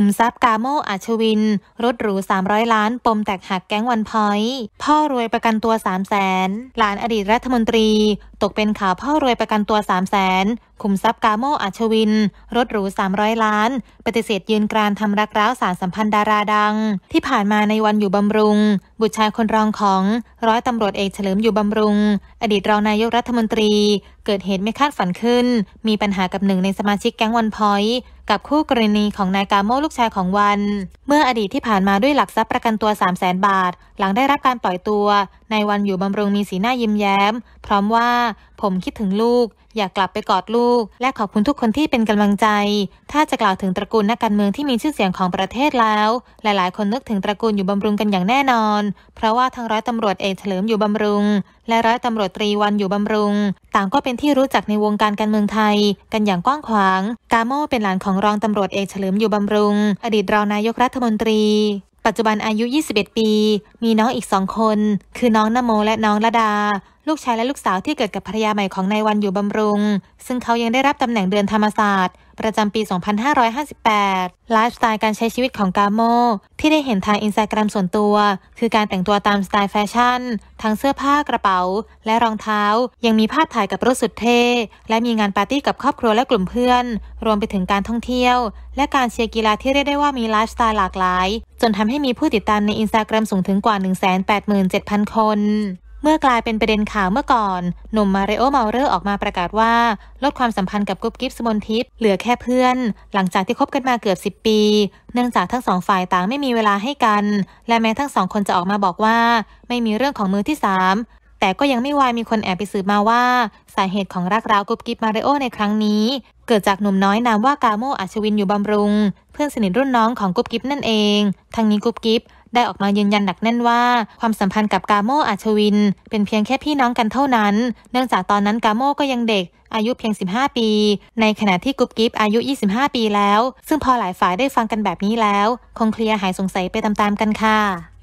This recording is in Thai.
ขุมทรัพย์กาโมอัชวิน รถหรู 300 ล้าน ปมแตกหักแก๊งวันพอยพ่อรวยประกันตัว 3 0 0แสนหลานอดีตรัฐมนตรี ตกเป็นข่าวพ่อรวยประกันตัว 3 0 0แสนขุมทรัพย์กาโมอัชวิน รถหรู 300 ล้านปฏิเสธยืนกรานทำรักร้าวสารสัมพันธ์ดาราดัง ที่ผ่านมาในวันอยู่บำรุง บุตรชายคนรองของ ร้อยตำรวจเอกเฉลิมอยู่บำรุง อดีตรองนายกรัฐมนตรี เกิดเหตุไม่คาดฝันขึ้น มีปัญหากับหนึ่งในสมาชิกแก๊งวันพอยกับคู่กรณีของนายกาโมลูกชายของวัน เมื่ออดีตที่ผ่านมาด้วยหลักทรัพย์ประกันตัว3 0 0 0 0 0 บาท หลังได้รับการปล่อยตัวนายวันอยู่บำรุงมีสีหน้ายิ้มแย้มพร้อมว่า ผมคิดถึงลูก อยากกลับไปกอดลูก และขอบคุณทุกคนที่เป็นกำลังใจ ถ้าจะกล่าวถึงตระกูลนักการเมืองที่มีชื่อเสียงของประเทศแล้ว หลายๆ คนนึกถึงตระกูลอยู่บำรุงกันอย่างแน่นอน เพราะว่าทั้งร้อยตำรวจเอกเฉลิมอยู่บำรุง และร้อยตำรวจตรีวันอยู่บำรุง ต่างก็เป็นที่รู้จักในวงการการเมืองไทย กันอย่างกว้างขวาง กาโมเป็นหลานของรองตำรวจเอกเฉลิมอยู่บำรุง อดีตรองนายกรัฐมนตรี ปัจจุบันอายุ 21 ปี มีน้องอีกสองคน คือน้องนโมและน้องระดาลูกชายและลูกสาวที่เกิดกับภรรยาใหม่ของนายวันอยู่บำรุง ซึ่งเขายังได้รับตำแหน่งเดือนธรรมศาสตร์ประจำปี 2558ไลฟ์สไตล์การใช้ชีวิตของกาโมที่ได้เห็นทางอินสตาแกรมส่วนตัว คือการแต่งตัวตามสไตล์แฟชั่น ทั้งเสื้อผ้ากระเป๋า และรองเท้า ยังมีภาพถ่ายกับรถสุดเท่และมีงานปาร์ตี้กับครอบครัวและกลุ่มเพื่อน รวมไปถึงการท่องเที่ยว และการเชียร์กีฬาที่เรียกได้ว่ามีไลฟ์สไตล์หลากหลาย จนทำให้มีผู้ติดตามในอินสตาแกรมสูงถึงกว่า187,000 คนเมื่อกลายเป็นประเด็นข่าวเมื่อก่อน หนุ่มมาริโอเมาเลอร์ออกมาประกาศว่า ลดความสัมพันธ์กับกุ๊บกิ๊บสมนทิพย์เหลือแค่เพื่อน หลังจากที่คบกันมาเกือบ 10 ปี เนื่องจากทั้งสองฝ่ายต่างไม่มีเวลาให้กันและแม้ทั้งสองคนจะออกมาบอกว่าไม่มีเรื่องของมือที่ 3 แต่ก็ยังไม่วายมีคนแอบไปสืบมาว่าสาเหตุของรักร้าวกุ๊บกิ๊บมาริโอในครั้งนี้ เกิดจากหนุ่มน้อยนามว่ากาโมอัชวินอยู่บำรุง เพื่อนสนิทรุ่นน้องของกุ๊บกิ๊บนั่นเองทั้งนี้กุ๊บกิ๊บได้ออกมายืนยันหนักแน่นว่า ความสัมพันธ์กับกาโมอาชวิน เป็นเพียงแค่พี่น้องกันเท่านั้น เนื่องจากตอนนั้นกาโมก็ยังเด็ก อายุเพียง 15 ปี ในขณะที่กุ๊บกิ๊บอายุ 25 ปีแล้ว ซึ่งพอหลายฝ่ายได้ฟังกันแบบนี้แล้ว คงเคลียร์หายสงสัยไปตามๆกันค่ะ